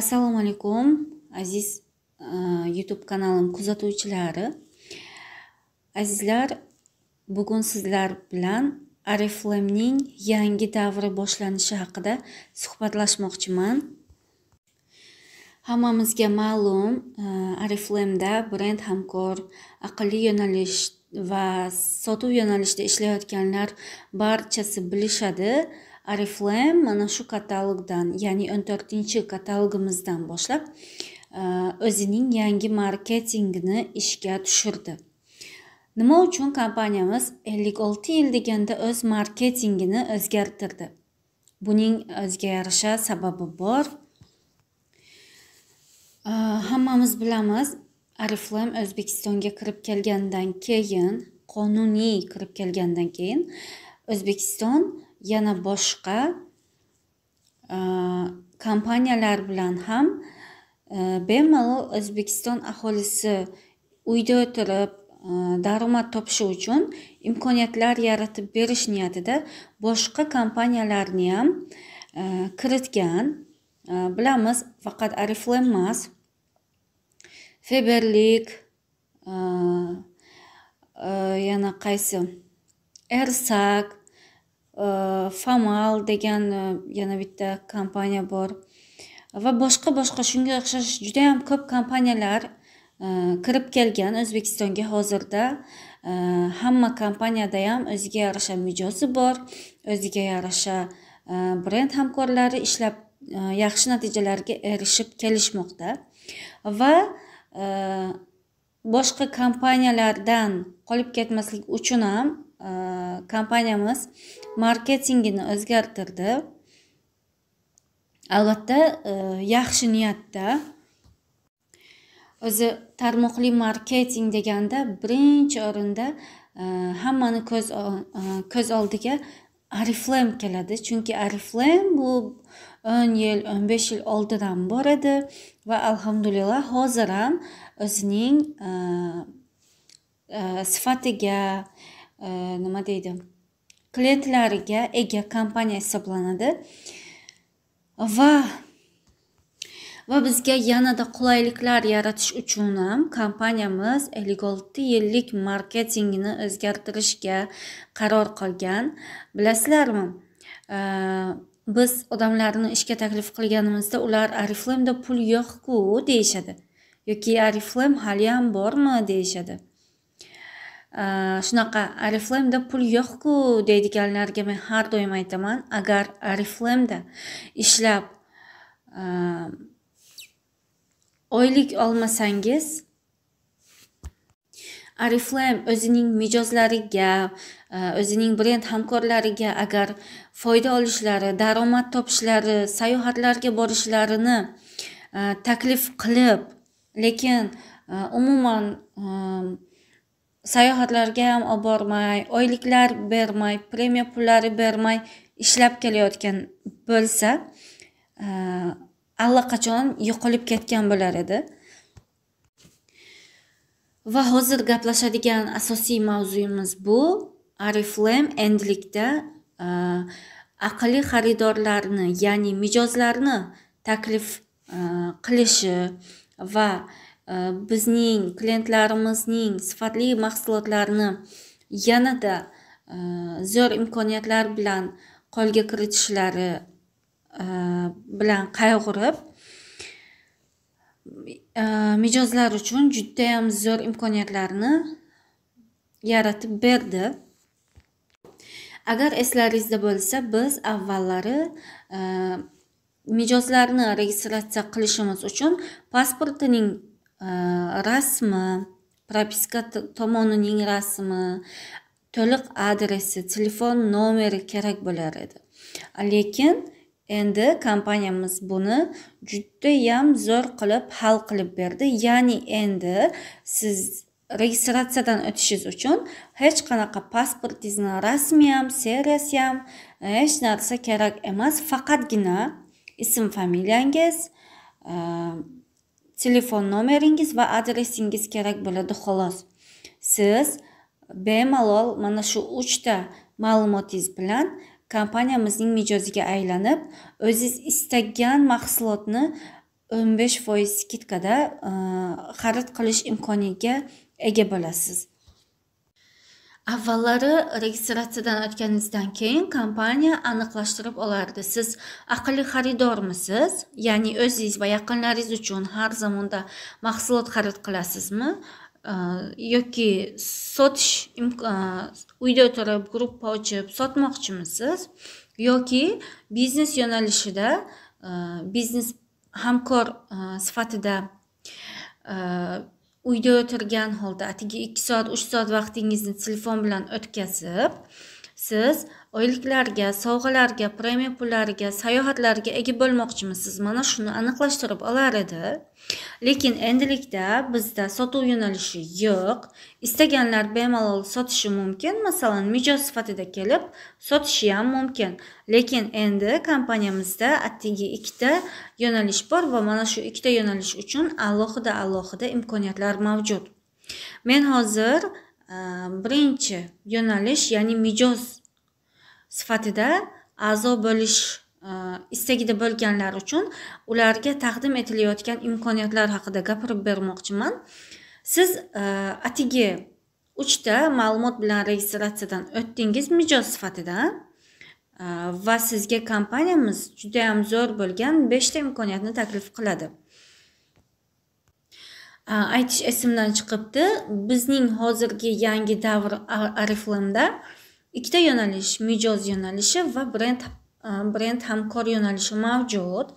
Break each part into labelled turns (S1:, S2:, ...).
S1: assalomu alaykum aziz e, youtube kanalim kuzatuvchilari azizlar bugun sizlar bilan oriflamening yangi davri boshlanishi haqida suhbatlashmoqchiman hammamizga ma'lum oriflamda e, brend hamkor aqlli yo'nalish va sotuv yo'nalishida ishlayotganlar barchasi bilishadi oriflame mana shu katalogdan ya'ni 14 katalogimizdan boshlab o'zining yangi marketingini ishga tushirdi nima uchun kompaniyamiz 56 yil deganda o'z marketingini o'zgartirdi buning o'ziga yarasha sababi bor hammamiz bilamiz oriflame o'zbekistonga kirib kelgandan keyin qonuniy kirib kelgandan keyin o'zbekiston yana boshqa e, kompaniyalar bilan ham e, bemalol o'zbekiston aholisi uyda o'tirib e, daromad topishi uchun imkoniyatlar yaratib berish niyatida boshqa kompaniyalarni ham kiritgan bilamiz faqat oriflame emas feberlik yana qaysi ersak famal э, degan э, yana bitta kompaniya bor va boshqa boshqa shunga o'xshash judayam ko'p kompaniyalar э, kirib kelgan o'zbekistonga hozirda hamma kompaniyada ham o'ziga yarasha mijozi bor o'ziga yarasha brend hamkorlari ishlab e, yaxshi natijalarga erishib kelishmoqda va e, boshqa kompaniyalardan qolib ketmaslik uchun ham e, kompaniyamiz marketingini o'zgartirdi albatta e, yaxshi niyatda o'zi tarmoqli marketing deganda birinchi o'rinda e, hammani ko'z ko'z oldiga oriflame keladi chunki oriflame bu o'n yil o'n besh yil oldidan bor edi va alhamdulillah hozir ham o'zining e, e, sifatiga e, nima deydi klientlarga ega kompaniya hisoblanadi va va bizga yanada qulayliklar yaratish uchun ham kompaniyamiz ellik olti yillik marketingini o'zgartirishga qaror qilgan bilasizlarmi biz odamlarni ishga taklif qilganimizda ular ariflemda pul yo'qku deyishadi yoki ariflem haliyam bormi deyishadi shunaqa ariflemda pul yo'qku deydiganlarga men har doim aytaman agar ariflemda ishlab oylik olmasangiz oriflame o'zining mijozlariga e, o'zining brend hamkorlariga agar foyda olishlari daromad topishlari sayohatlarga borishlarini e, taklif qilib lekin e, umuman sayohatlarga ham olib bormay oyliklar bermay premiya pullari bermay ishlab kelayotgan bo'lsa allaqachon yo'qolib ketgan bo'lar edi va hozir gaplashadigan asosiy mavzuyimiz bu oriflame endilikda e, aqlli xaridorlarni ya'ni mijozlarni taklif e, qilishi va e, bizning klientlarimizning sifatli mahsulotlarni yanada zo'r imkoniyatlar bilan qo'lga kiritishlari bilan qayg'urib Э, mijozlar uchun judayam zo'r imkoniyatlarni yaratib berdi agar eslaringizda bo'lsa biz avvallari e, mijozlarni registratsiya qilishimiz uchun pasportining e, rasmi propiska tomonining rasmi to'liq adresi telefon nomeri kerak bo'lar edi lekin endi kompaniyamiz buni judayam zo'r qilib hal qilib berdi ya'ni endi siz registratsiyadan o'tishingiz uchun hech qanaqa pasportingizni rasmi ham seriyasi ham e, hech narsa kerak emas faqatgina ism familiyangiz e, telefon nomeringiz va adresingiz kerak bo'ladi xolos siz bemalol mana shu uchta ma'lumotingiz bilan kompaniyamizning mijoziga aylanib o'ziz istagan mahsulotni o'n besh foiz skidkada e, xarid qilish imkoniga ega bo'lasiz avvallari registratsiyadan o'tganingizdan keyin kompaniya aniqlashtirib olardi siz aqlli xaridormisiz ya'ni o'zingiz va yaqinlaringiz uchun har zamonda mahsulot xarid qilasizmi Э, yoki sotish э, uyda o'tirib gruppa ochib sotmoqchimisiz yoki biznes yo'nalishida e, biznes hamkor e, sifatida e, uyda o'tirgan holda atigi ikki soat uch soat vaqtingizni telefon bilan o'tkazib siz oyliklarga sovg'alarga premiya pullariga sayohatlarga ega bo'lmoqchimisiz mana shuni aniqlashtirib olar edi lekin endilikda bizda sotuv yo'nalishi yo'q istaganlar bemalol sotishi mumkin masalan mijoz sifatida kelib sotishi ham mumkin lekin endi kompaniyamizda atigi ikkita yo'nalish bor va mana shu ikkita yo'nalish uchun alohida alohida imkoniyatlar mavjud men hozir Э, birinchi yo'nalish ya'ni mijoz sifatida a'zo bo'lish e, istagida bo'lganlar uchun ularga taqdim etilayotgan imkoniyatlar haqida gapirib bermoqchiman siz e, atigi uchta ma'lumot bilan registratsiyadan o'tdingiz mijoz sifatida e, va sizga kompaniyamiz judayam zo'r bo'lgan beshta imkoniyatni taklif qiladi aytish esimdan chiqibdi bizning hozirgi yangi davr ariflamda ikkita yo'nalish mijoz yo'nalishi va brend brend hamkor yo'nalishi mavjud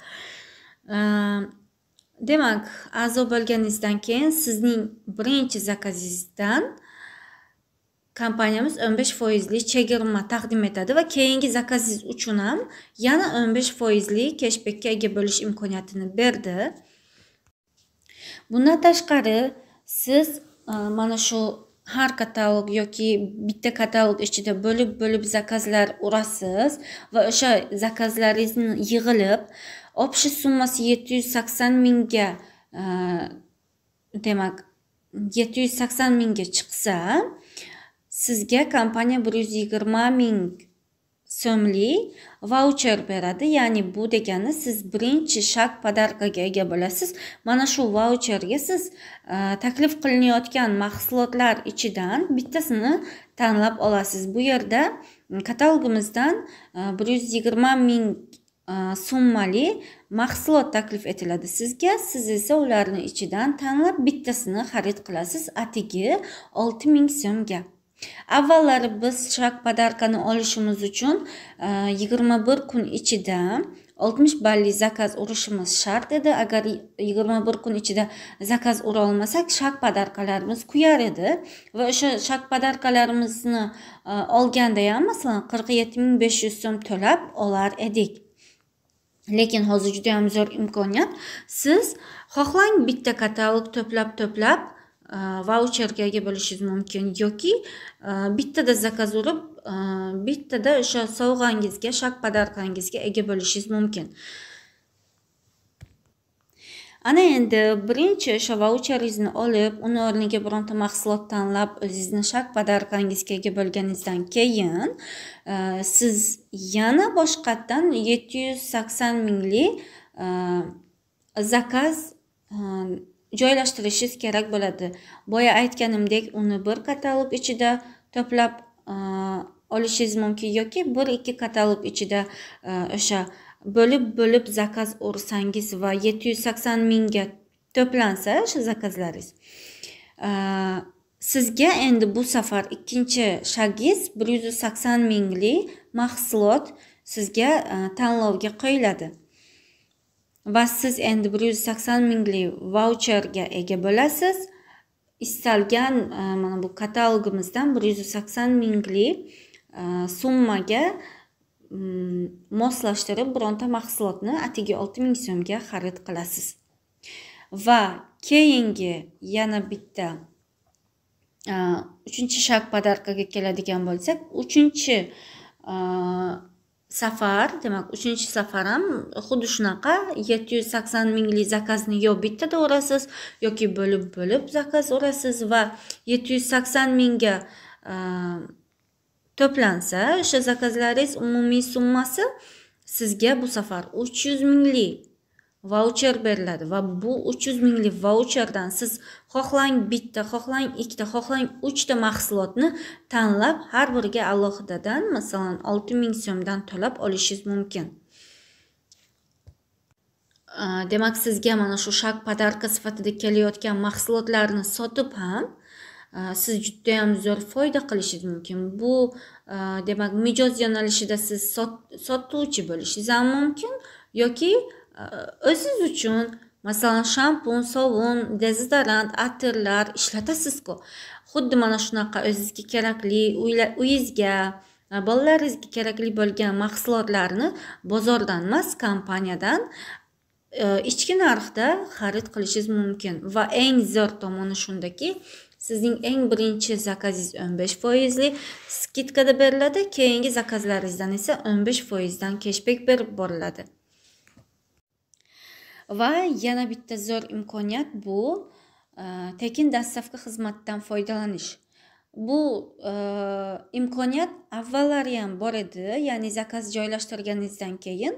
S1: demak a'zo bo'lganingizdan keyin sizning birinchi zakazingizdan kompaniyamiz 15 foizli chegirma taqdim etadi va keyingi zakazingiz uchun ham yana 15 foizli keshbekka ega bo'lish imkoniyatini berdi bundan tashqari siz e, mana shu har katalog yoki bitta katalog ichida bo'lib bo'lib zakazlar urasiz va o'sha zakazlaringizni yig'ilib общий summasi yetti yuz sakson mingga e, demak yetti yuz sakson mingga chiqsa sizga kompaniya bir yuz yigirma ming so'mli vaucher beradi ya'ni bu degani siz birinchi shak podarkaga ega bo'lasiz mana shu vaucherga siz e, taklif qilinayotgan mahsulotlar ichidan bittasini tanlab olasiz bu yerda katalogimizdan e, bir yuz yigirma ming e, summali mahsulot taklif etiladi sizga siz esa ularni ichidan tanlab bittasini xarid qilasiz atigi olti ming so'mga avvallari biz shak podarkani olishimiz uchun e, yigirma bir kun ichida oltmish balli zakaz urishimiz shart edi agar yigirma bir kun ichida zakaz ura olmasak shak podarkalarimiz kuyar edi va o'sha shak podarkalarimizni e, olganda ham masalan qirq yetti ming besh yuz so'm to'lab olar edik lekin hozir juda yam zo'r imkoniyat siz xohlang bitta katalog to'plab to'plab vaucherga ega bo'lishingiz mumkin yoki bittada zakaz urib bittada o'sha sovg'angizga shak podarkangizga ega bo'lishingiz mumkin ana endi birinchi o'sha vaucheringizni olib uni o'rniga bironta mahsulot tanlab o'zingizni shak podarkangizga ega bo'lganingizdan keyin siz yana boshqatdan yetti yuz sakson mingli zakaz joylashtirishingiz kerak bo'ladi boya aytganimdek uni bir katalog ichida to'plab olishingiz mumkin yoki bir ikki katalog ichida o'sha bo'lib bo'lib zakaz ursangiz va yetti yuz sakson mingga to'plansa o'sha zakazlaringiz sizga endi bu safar ikkinchi shagingiz bir yuz sakson mingli mahsulot sizga tanlovga qo'yiladi va siz endi bir yuz sakson minglik vaucherga ega bo'lasiz istalgan e, mana bu katalogimizdan bir yuz sakson minglik e, summaga mm, moslashtirib bironta mahsulotni atigi olti ming so'mga xarid qilasiz va keyingi yana bitta e, uchinchi shart podarkaga keladigan bo'lsak uchinchi safar demak uchinchi safar ham xuddi shunaqa yetti yuz sakson minglik zakazni yo bittada o'rasiz yoki bo'lib bo'lib zakaz o'rasiz va yetti yuz sakson mingga e, to'plansa o'sha zakazlaringiz umumiy summasi sizga bu safar uch yuz minglik vaucher beriladi va bu uch yuz minglik vaucherdan siz xohlang bitta xohlang ikkita xohlang uchta mahsulotni tanlab har biriga alohidadan masalan olti ming so'mdan to'lab olishingiz mumkin demak sizga mana shu shak podarka sifatida kelayotgan mahsulotlarni sotib ham siz judayam zo'r foyda qilishingiz mumkin bu demak mijoz yo'nalishida siz sotuvchi bo'lishingiz ham mumkin yoki o'zingiz uchun masalan shampun sovun dezodorant atirlar ishlatasizku xuddi mana shunaqa o'zizga kerakli uyingizga e, bolalaringizga kerakli bo'lgan mahsulotlarni bozordan emas kompaniyadan e, ichki narxda xarid qilishingiz mumkin va eng zo'r tomoni shundaki sizning eng birinchi zakazingiz o'n besh foizli skidkada beriladi keyingi zakazlaringizdan esa o'n besh foizdan keshbek berib boriladi va yana bitta zo'r imkoniyat bu e, tekin dastavka xizmatdan foydalanish bu e, imkoniyat avvallari ham bor edi ya'ni zakaz joylashtirganingizdan keyin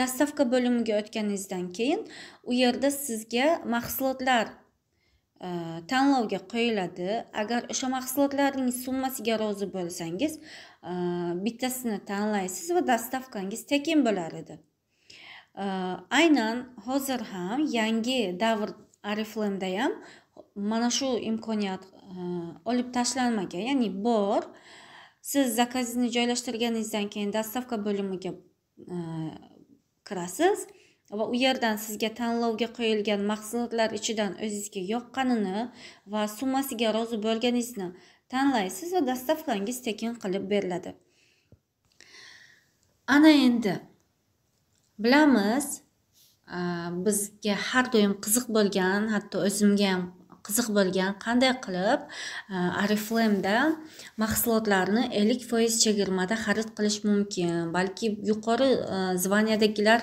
S1: dastavka bo'limiga o'tganingizdan keyin u yerda sizga mahsulotlar e, tanlovga qo'yiladi agar o'sha mahsulotlarning summasiga rozi bo'lsangiz bittasini tanlaysiz va dastavkangiz tekin bo'lar edi Э, aynan hozir ham yangi davr oriflameda ham mana shu imkoniyat e, olib tashlanmagan ya'ni bor siz zakazingizni joylashtirganingizdan keyin dostavka bo'limiga e, kirasiz va u yerdan sizga tanlovga qo'yilgan mahsulotlar ichidan o'zingizga yoqqanini va summasiga rozi bo'lganingizni tanlaysiz va dostavkangiz tekin qilib beriladi ana endi bilamiz bizga har doim qiziq bo'lgan hatto o'zimga ham qiziq bo'lgan qanday qilib ariflemda mahsulotlarni ellik foiz chegirmada xarid qilish mumkin balki yuqori zvaniyadagilar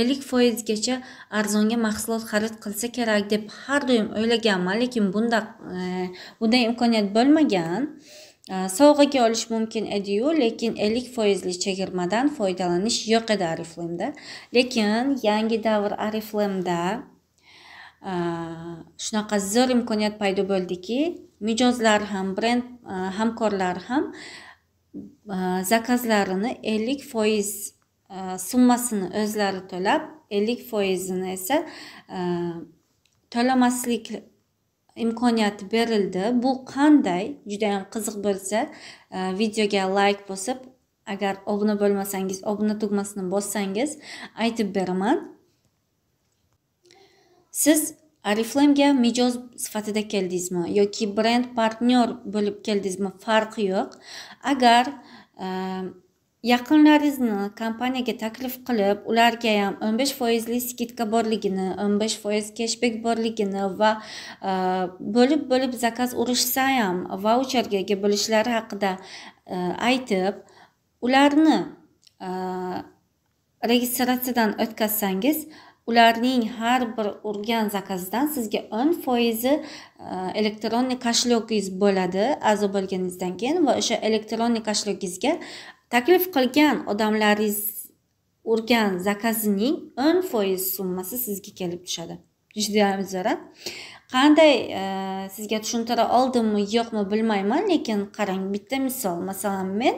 S1: ellik foizgacha arzonga mahsulot xarid qilsa kerak deb har doim o'ylaganman lekin bunda bunday imkoniyat bo'lmagan Э, sovg'aga olish mumkin ediyu lekin ellik foizli chegirmadan foydalanish yo'q edi oriflamda lekin yangi davr oriflamda e, shunaqa zo'r imkoniyat paydo bo'ldiki mijozlar ham brend e, hamkorlar ham e, zakazlarini ellik foiz summasini o'zlari to'lab ellik foizini esa to'lamaslik imkoniyati berildi bu qanday judayam qiziq bo'lsa e, videoga layk bosib agar obuna bo'lmasangiz obuna tugmasini bossangiz aytib beraman siz oriflamega mijoz sifatida keldingizmi yoki brend partnyor bo'lib keldingizmi farqi yo'q agar e, yaqinlaringizni kompaniyaga taklif qilib ularga ham o'n besh foizli skidka borligini o'n besh foiz keshbek borligini va e, bo'lib bo'lib zakaz urishsa ham vaucherga bo'lishlari haqida e, aytib ularni e, registratsiyadan o'tkazsangiz ularning har bir urgan zakazidan sizga o'n foizi elektronniy kashlyogingiz bo'ladi a'zo bo'lganingizdan keyin va o'sha elektronniy kashlyogingiz taklif qilgan odamlaringiz urgan zakazining o'n foiz summasi sizga kelib tushadi judayam qanday e, sizga tushuntira oldimmi yo'qmi bilmayman lekin qarang bitta misol masalan men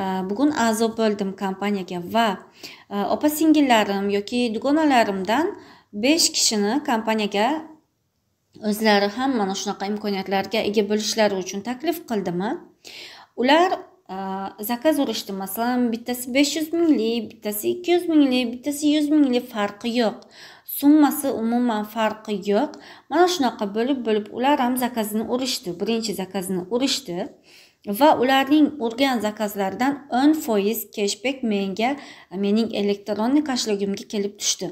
S1: e, bugun a'zo bo'ldim kompaniyaga va e, opa singillarim yoki dugonalarimdan besh kishini kompaniyaga o'zlari ham mana shunaqa imkoniyatlarga ega bo'lishlari uchun taklif qildimi ular zakaz urishdi masalan bittasi besh yuz minglik bittasi ikki yuz minglik bittasi yuz minglik farqi yo'q summasi umuman farqi yo'q mana shunaqa bo'lib bo'lib ular ham zakazini urishdi birinchi zakazini urishdi va ularning urgan zakazlaridan o'n foiz keshbek menga mening elektron kashligimga kelib tushdi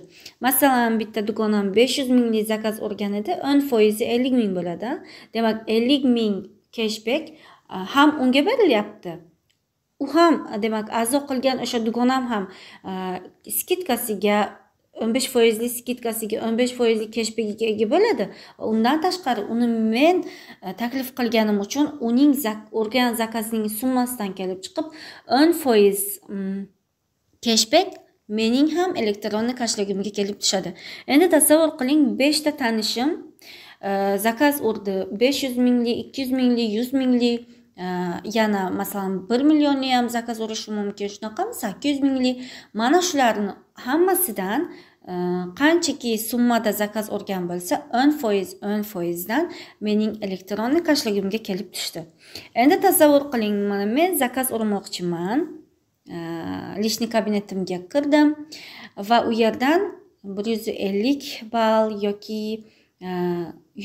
S1: masalan bitta dugonam besh yuz minglik zakaz urgan edi o'n foizi ellik ming bo'ladi demak ellik ming keshbek Э, ham unga berilyapti u ham demak a'zo qilgan o'sha dugonam ham e, skidkasiga o'n besh foizlik skidkasiga o'n besh foizlik keshbegiga ega bo'ladi undan tashqari uni men e, taklif qilganim uchun uning urgan zakazining summasidan kelib chiqib o'n foiz mm, keshbek mening ham elektron kashligimga kelib tushadi endi tasavvur qiling beshta tanishim e, zakaz urdi besh yuz minglik ikki yuz minglik yuz minglik Э, yana masalan bir millionni ham zakaz urishi mumkin shunaqa sakkiz yuz minglik mana shularni hammasidan e, qanchaki summada zakaz urgan bo'lsa o'n foiz o'n foizdan mening elektronniy kashligimga kelib tushdi endi tasavvur qiling mana men zakaz urmoqchiman личный e, kabinetimga kirdim va u yerdan bir yuz ellik ball yoki e,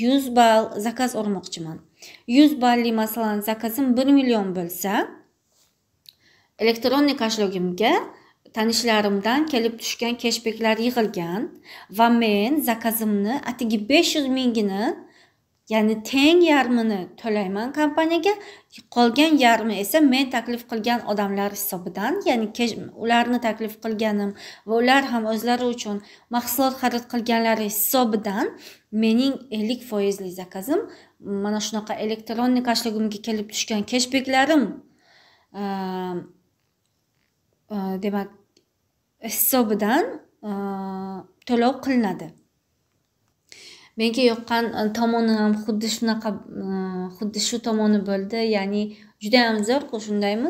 S1: yuz ball zakaz urmoqchiman 100 balli masalan zakazim 1 million bo'lsa elektron kashlogimga tanishlarimdan kelib tushgan keshbeklar yig'ilgan va men zakazimni atigi 500 mingini ya'ni teng yarmini to'layman kompaniyaga qolgan yarmi esa men taklif qilgan odamlar hisobidan ya'ni ularni taklif qilganim va ular ham o'zlari uchun mahsulot xarid qilganlari hisobidan mening ellik foizli zakazim mana shunaqa elektronnikachligimga kelib tushgan kechbeklarim ehm, ehm, demak hisobidan ehm, to'lov qilinadi menga yoqqan e, tomoni ham xuddi shunaqa xuddi shu tomoni bo'ldi ya'ni juda yam zo'rku shundaymi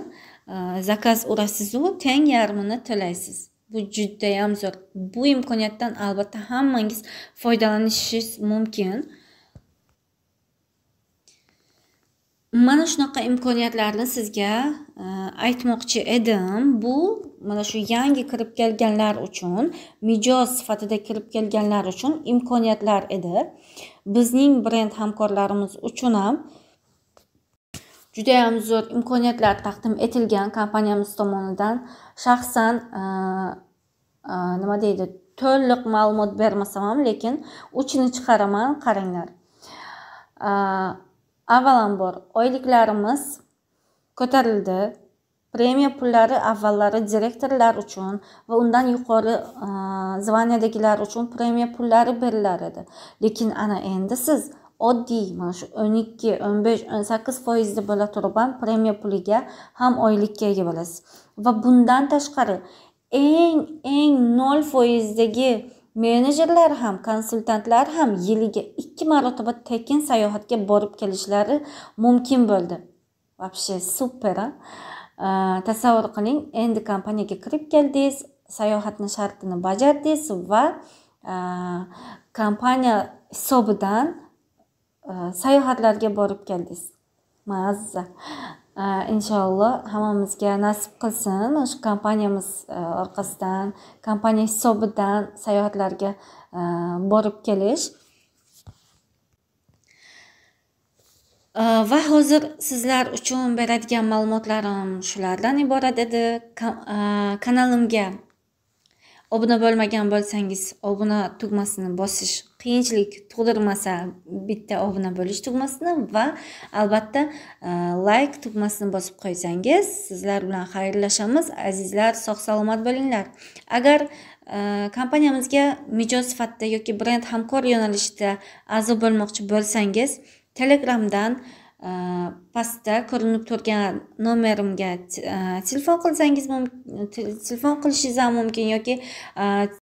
S1: e, zakaz urasizu teng yarmini to'laysiz bu judayam zo'r bu imkoniyatdan albatta hammangiz foydalanishingiz mumkin mana shunaqa imkoniyatlarni sizga e, aytmoqchi edim bu mana shu yangi kirib kelganlar uchun mijoz sifatida kirib kelganlar uchun imkoniyatlar edi bizning brend hamkorlarimiz uchun ham judayam zo'r imkoniyatlar taqdim etilgan kompaniyamiz tomonidan shaxsan e, e, nima deydi to'liq ma'lumot bermasam ham lekin uchini chiqaraman qaranglar avvalambor oyliklarimiz ko'tarildi premiya pullari avvallari direktorlar uchun va undan yuqori e, zvaniyadagilar uchun premiya pullari berilar edi lekin ana endi siz oddiy mana shu o'n ikki o'n besh o'n sakkiz foizli bo'la turib ham premiya puliga ham oylikka ega bo'lasiz va bundan tashqari eng eng nol foizdagi menejerlar ham konsultantlar ham yiliga ikki marotaba tekin sayohatga borib kelishlari mumkin bo'ldi вообще super a tasavvur qiling endi kompaniyaga kirib keldingiz sayohatni shartini bajardingiz va kompaniya hisobidan sayohatlarga borib keldingiz mazza inshaalloh hammamizga nasib qilsin mana shu kompaniyamiz orqasidan kompaniya hisobidan sayohatlarga borib kelish va hozir sizlar uchun beradigan ma'lumotlarim shulardan iborat edi kanalimga obuna bo'lmagan bo'lsangiz obuna tugmasini bosish qiyinchilik tug'dirmasa bitta obuna bo'lish tugmasini va albatta layk e, like tugmasini bosib qo'ysangiz sizlar bilan xayrlashamiz azizlar sog' salomat bo'linglar agar e, kompaniyamizga mijoz sifatida yoki brend hamkor yo'nalishida a'zo bo'lmoqchi bo'lsangiz telegramdan e, pastda ko'rinib turgan nomerimga telefon qilsangiz telefon qilishingiz ham mumkin yoki